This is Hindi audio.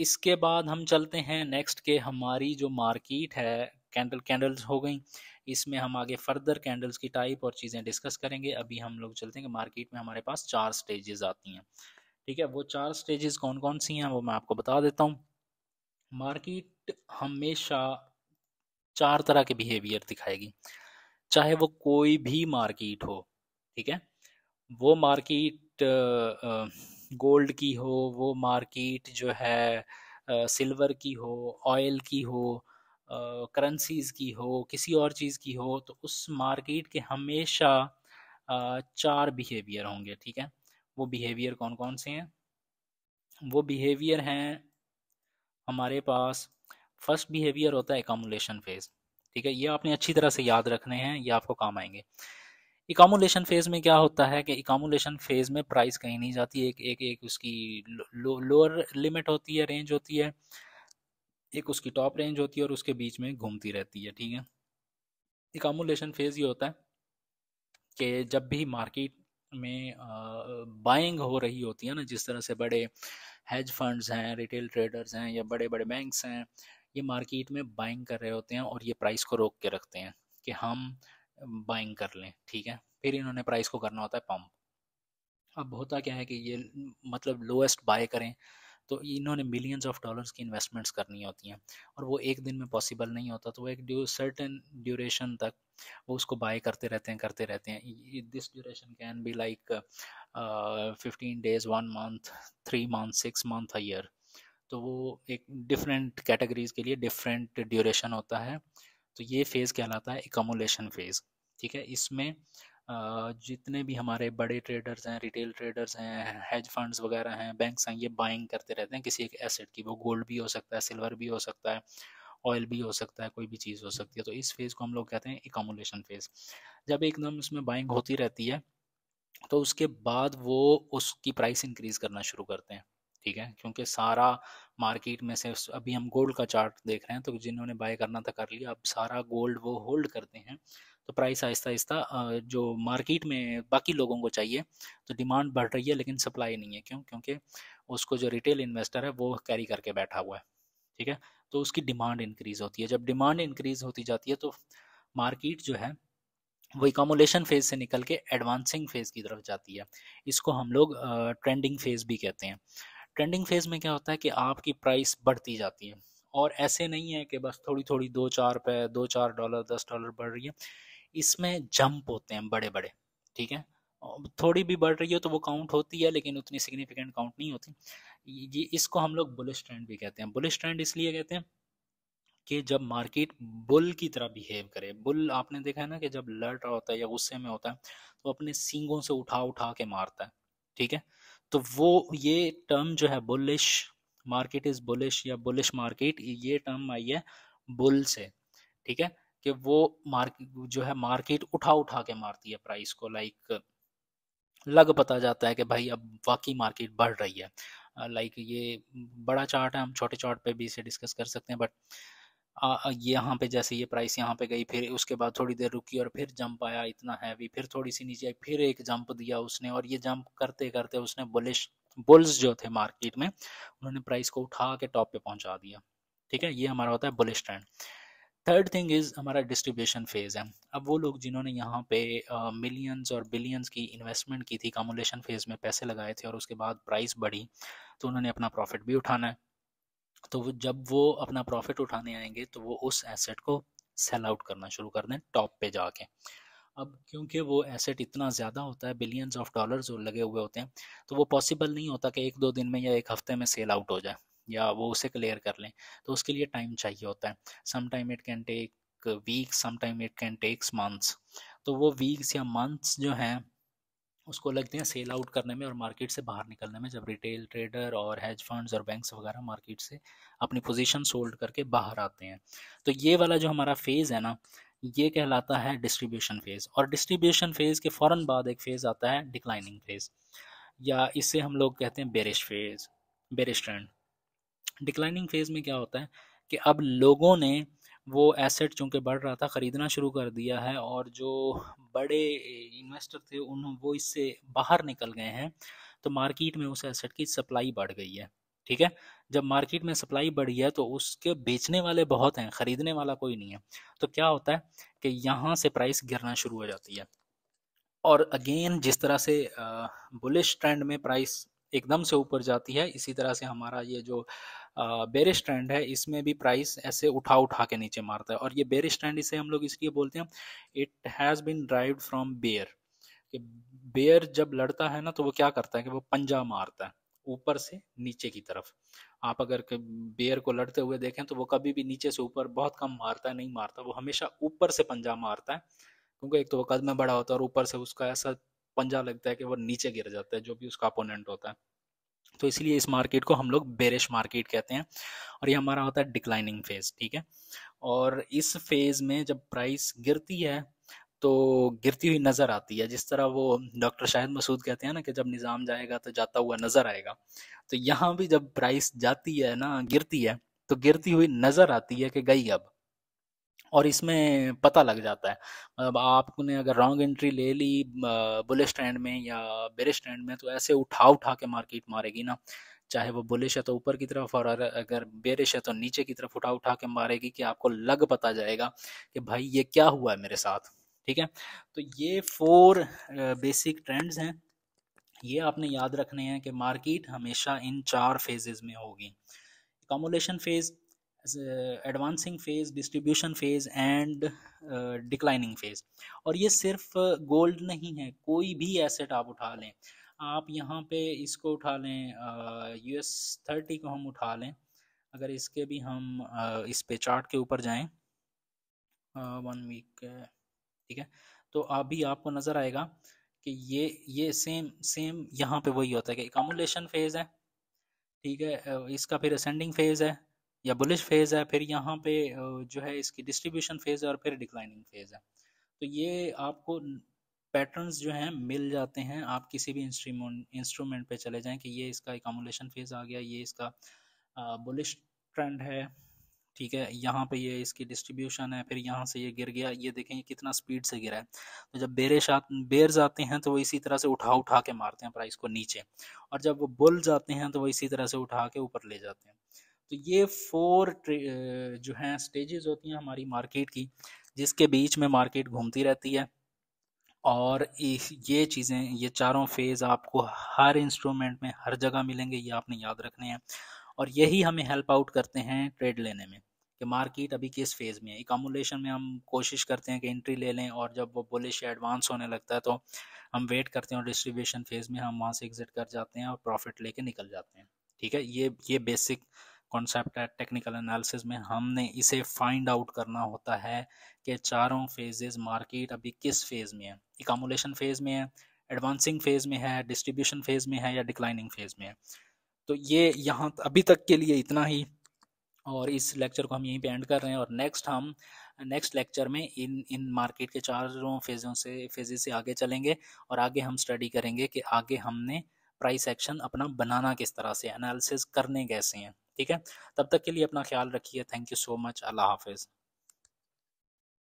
इसके बाद हम चलते हैं नेक्स्ट के हमारी जो मार्किट है कैंडल कैंडल्स हो गई इसमें हम आगे फर्दर कैंडल्स की टाइप और चीज़ें डिस्कस करेंगे अभी हम लोग चलते हैं कि मार्केट में हमारे पास चार स्टेजेस आती हैं ठीक है वो चार स्टेजेस कौन कौन सी हैं वो मैं आपको बता देता हूँ मार्केट हमेशा चार तरह के बिहेवियर दिखाएगी चाहे वो कोई भी मार्किट हो ठीक है वो मार्किट गोल्ड की हो वो मार्केट जो है सिल्वर की हो ऑयल की हो करेंसीज़ की हो किसी और चीज़ की हो तो उस मार्केट के हमेशा चार बिहेवियर होंगे ठीक है वो बिहेवियर कौन कौन से हैं वो बिहेवियर हैं हमारे पास फर्स्ट बिहेवियर होता है एकमोलेशन फेज़ ठीक है ये आपने अच्छी तरह से याद रखने हैं ये आपको काम आएंगे इकामोलेशन फेज़ में क्या होता है कि इकामोलेशन फेज़ में प्राइस कहीं नहीं जाती एक एक एक उसकी लोअर लिमिट होती है रेंज होती है एक उसकी टॉप रेंज होती है और उसके बीच में घूमती रहती है ठीक है इकामोलेशन फेज़ ये होता है कि जब भी मार्केट में बाइंग हो रही होती है ना जिस तरह से बड़े हेज फंड्स हैं रिटेल ट्रेडर्स हैं या बड़े बड़े बैंक्स हैं ये मार्केट में बाइंग कर रहे होते हैं और ये प्राइस को रोक के रखते हैं कि हम बाइंग कर लें ठीक है फिर इन्होंने प्राइस को करना होता है पंप अब होता क्या है कि ये मतलब लोएस्ट बाय करें तो इन्होंने मिलियंस ऑफ डॉलर्स की इन्वेस्टमेंट्स करनी होती हैं और वो एक दिन में पॉसिबल नहीं होता तो वो एक ड्यू सर्टन ड्यूरेशन तक वो उसको बाय करते रहते हैं करते रहते हैं this duration can be like fifteen days one month three month six month or year तो वो एक डिफरेंट कैटेगरीज के लिए डिफरेंट ड्यूरेशन होता है तो ये फेज़ कहलाता है एकमोलेशन फेज़ ठीक है इसमें जितने भी हमारे बड़े ट्रेडर्स हैं रिटेल ट्रेडर्स हैं हेज फंड्स वगैरह हैं बैंक्स हैं ये बाइंग करते रहते हैं किसी एक एसेट की वो गोल्ड भी हो सकता है सिल्वर भी हो सकता है ऑयल भी हो सकता है कोई भी चीज़ हो सकती है तो इस फेज़ को हम लोग कहते हैं एकमोलेशन फेज़ जब एकदम उसमें बाइंग होती रहती है तो उसके बाद वो उसकी प्राइस इंक्रीज़ करना शुरू करते हैं ठीक है क्योंकि सारा मार्केट में से अभी हम गोल्ड का चार्ट देख रहे हैं तो जिन्होंने बाय करना था कर लिया अब सारा गोल्ड वो होल्ड करते हैं तो प्राइस आहिस्ता आहिस्ता जो मार्केट में बाकी लोगों को चाहिए तो डिमांड बढ़ रही है लेकिन सप्लाई नहीं है क्यों क्योंकि उसको जो रिटेल इन्वेस्टर है वो कैरी करके बैठा हुआ है ठीक है तो उसकी डिमांड इंक्रीज़ होती है जब डिमांड इंक्रीज़ होती जाती है तो मार्किट जो है वो इकोमोलेशन फेज से निकल के एडवांसिंग फेज की तरफ जाती है इसको हम लोग ट्रेंडिंग फेज भी कहते हैं ट्रेंडिंग फेज में क्या होता है कि आपकी प्राइस बढ़ती जाती है और ऐसे नहीं है कि बस थोड़ी थोड़ी दो चार पे दो चार डॉलर दस डॉलर बढ़ रही है इसमें जंप होते हैं बड़े बड़े ठीक है थोड़ी भी बढ़ रही हो तो वो काउंट होती है लेकिन उतनी सिग्निफिकेंट काउंट नहीं होती ये इसको हम लोग बुलिश ट्रेंड भी कहते हैं बुलिश ट्रेंड इसलिए कहते हैं कि जब मार्केट बुल की तरह बिहेव करे बुल आपने देखा है ना कि जब लड़ रहा होता है या गुस्से में होता है तो अपने सींगों से उठा उठा के मारता है ठीक है तो वो ये टर्म जो है बुलिश मार्केट इज बुलिश या बुलिश मार्केट ये टर्म आई है बुल से ठीक है कि वो मार्केट जो है मार्केट उठा उठा के मारती है प्राइस को लाइक लग पता जाता है कि भाई अब वाकई मार्केट बढ़ रही है लाइक ये बड़ा चार्ट है हम छोटे चार्ट पे भी इसे डिस्कस कर सकते हैं बट यहाँ पे जैसे ये प्राइस यहाँ पे गई फिर उसके बाद थोड़ी देर रुकी और फिर जंप आया इतना हैवी फिर थोड़ी सी नीचे आई फिर एक जंप दिया उसने और ये जंप करते करते उसने बुलिश बुल्स जो थे मार्केट में उन्होंने प्राइस को उठा के टॉप पे पहुंचा दिया ठीक है ये हमारा होता है bullish trend third thing is हमारा डिस्ट्रीब्यूशन फेज़ है अब वो लोग जिन्होंने यहाँ पे मिलियंस uh, और बिलियंस की इन्वेस्टमेंट की थी कामुलेशन फेज़ में पैसे लगाए थे और उसके बाद प्राइस बढ़ी तो उन्होंने अपना प्रॉफिट भी उठाना है तो वो जब वो अपना प्रॉफिट उठाने आएंगे तो वो उस एसेट को सेल आउट करना शुरू कर दें टॉप पे जाके अब क्योंकि वो एसेट इतना ज़्यादा होता है बिलियंस ऑफ डॉलर्स लगे हुए होते हैं तो वो पॉसिबल नहीं होता कि एक दो दिन में या एक हफ्ते में सेल आउट हो जाए या वो उसे क्लियर कर लें तो उसके लिए टाइम चाहिए होता है some time it can take weeks some time it can takes months तो वो वीक्स या मंथ्स जो हैं उसको लगते हैं सेल आउट करने में और मार्केट से बाहर निकलने में जब रिटेल ट्रेडर और हेज फंड्स और बैंक्स वगैरह मार्केट से अपनी पोजीशन होल्ड करके बाहर आते हैं तो ये वाला जो हमारा फेज़ है ना ये कहलाता है डिस्ट्रीब्यूशन फेज़ और डिस्ट्रीब्यूशन फेज़ के फ़ौर बाद एक फ़ेज़ आता है डिक्लाइनिंग फेज़ या इसे हम लोग कहते हैं bearish phase bearish trend declining phase में क्या होता है कि अब लोगों ने वो एसेट चूँकि बढ़ रहा था ख़रीदना शुरू कर दिया है और जो बड़े इन्वेस्टर थे उन वो इससे बाहर निकल गए हैं तो मार्केट में उस एसेट की सप्लाई बढ़ गई है ठीक है जब मार्केट में सप्लाई बढ़ी है तो उसके बेचने वाले बहुत हैं ख़रीदने वाला कोई नहीं है तो क्या होता है कि यहाँ से प्राइस गिरना शुरू हो जाती है और अगेन जिस तरह से बुलिश ट्रेंड में प्राइस एकदम से ऊपर जाती है इसी तरह से हमारा ये जो बेरिश ट्रेंड है इसमें भी प्राइस ऐसे उठा उठा के नीचे मारता है और ये बेरिश ट्रेंड इसे हम लोग इसलिए बोलते हैं it has been drive from bear कि बेयर जब लड़ता है ना तो वो क्या करता है कि वो पंजा मारता है ऊपर से नीचे की तरफ आप अगर बेयर को लड़ते हुए देखें तो वो कभी भी नीचे से ऊपर बहुत कम मारता है नहीं मारता वो हमेशा ऊपर से पंजा मारता है क्योंकि एक तो वो कदम बड़ा होता है और ऊपर से उसका ऐसा पंजा लगता है कि वो नीचे गिर जाता है जो भी उसका अपोनेंट होता है तो इसलिए इस मार्केट को हम लोग बेरिश मार्केट कहते हैं और ये हमारा होता है डिक्लाइनिंग फेज़ ठीक है और इस फेज़ में जब प्राइस गिरती है तो गिरती हुई नज़र आती है जिस तरह वो डॉक्टर शाहिद मसूद कहते हैं ना कि जब निज़ाम जाएगा तो जाता हुआ नज़र आएगा तो यहाँ भी जब प्राइस जाती है ना गिरती है तो गिरती हुई नज़र आती है कि गई अब और इसमें पता लग जाता है मतलब आपने अगर रॉन्ग एंट्री ले ली बुलिश स्टैंड में या बेरिश स्टैंड में तो ऐसे उठा उठा के मार्केट मारेगी ना चाहे वो बुलिश है तो ऊपर की तरफ और अगर बेरिश है तो नीचे की तरफ उठा उठा के मारेगी कि आपको लग पता जाएगा कि भाई ये क्या हुआ है मेरे साथ ठीक है तो ये फोर बेसिक ट्रेंड्स हैं ये आपने याद रखने हैं कि मार्केट हमेशा इन चार फेजेस में होगी accumulation phase advancing phase distribution phase and declining phase और ये सिर्फ गोल्ड uh, नहीं है कोई भी एसेट आप उठा लें आप यहाँ पे इसको उठा लें यू एस थर्टी को हम उठा लें अगर इसके भी हम uh, इस पे चार्ट के ऊपर जाएं वन uh, वीक uh, ठीक है तो अभी आप आपको नज़र आएगा कि ये ये सेम सेम यहाँ पे वही होता है कि एकोमोलेशन फेज़ है ठीक है इसका फिर असेंडिंग फेज़ है या बुलिश फेज़ है फिर यहाँ पे जो है इसकी डिस्ट्रीब्यूशन फेज़ है और फिर डिक्लाइनिंग फेज़ है तो ये आपको पैटर्न्स जो हैं मिल जाते हैं आप किसी भी इंस्ट्रूमेंट पे चले जाएं कि ये इसका एकामुलेशन फेज़ आ गया ये इसका बुलिश ट्रेंड है ठीक है यहाँ पे ये इसकी डिस्ट्रीब्यूशन है फिर यहाँ से ये गिर गया ये देखें ये कितना स्पीड से गिरा है तो जब बेरे शाद बेर जाते हैं तो वो इसी तरह से उठा उठा के मारते हैं प्राइस को नीचे और जब वो बुल जाते हैं तो वो इसी तरह से उठा के ऊपर ले जाते हैं तो ये फोर जो हैं स्टेजेस होती हैं हमारी मार्केट की जिसके बीच में मार्केट घूमती रहती है और ये चीज़ें ये चारों फेज़ आपको हर इंस्ट्रूमेंट में हर जगह मिलेंगे ये आपने याद रखने हैं और यही हमें हेल्प आउट करते हैं ट्रेड लेने में कि मार्केट अभी किस फेज़ में है इकामोलेशन में हम कोशिश करते हैं कि एंट्री ले लें और जब वो बुलिश एडवांस होने लगता है तो हम वेट करते हैं और डिस्ट्रीब्यूशन फेज़ में हम वहाँ से एग्ज़िट कर जाते हैं और प्रॉफिट लेके निकल जाते हैं ठीक है ये ये बेसिक कॉन्सेप्ट है टेक्निकल एनालिसिस में हमने इसे फाइंड आउट करना होता है कि चारों फेजेस मार्केट अभी किस फेज़ में है इकामोलेशन फेज़ में है एडवांसिंग फेज़ में है डिस्ट्रीब्यूशन फेज़ में है या डिक्लाइनिंग फेज़ में है तो ये यहाँ अभी तक के लिए इतना ही और इस लेक्चर को हम यहीं पे एंड कर रहे हैं और नेक्स्ट हम नेक्स्ट लेक्चर में इन इन मार्केट के चारों फेज़ों से फेजे से आगे चलेंगे और आगे हम स्टडी करेंगे कि आगे हमने प्राइस एक्शन अपना बनाना किस तरह से एनालिसिस करने कैसे हैं ठीक है तब तक के लिए अपना ख्याल रखिए थैंक यू सो मच अल्लाह हाफिज़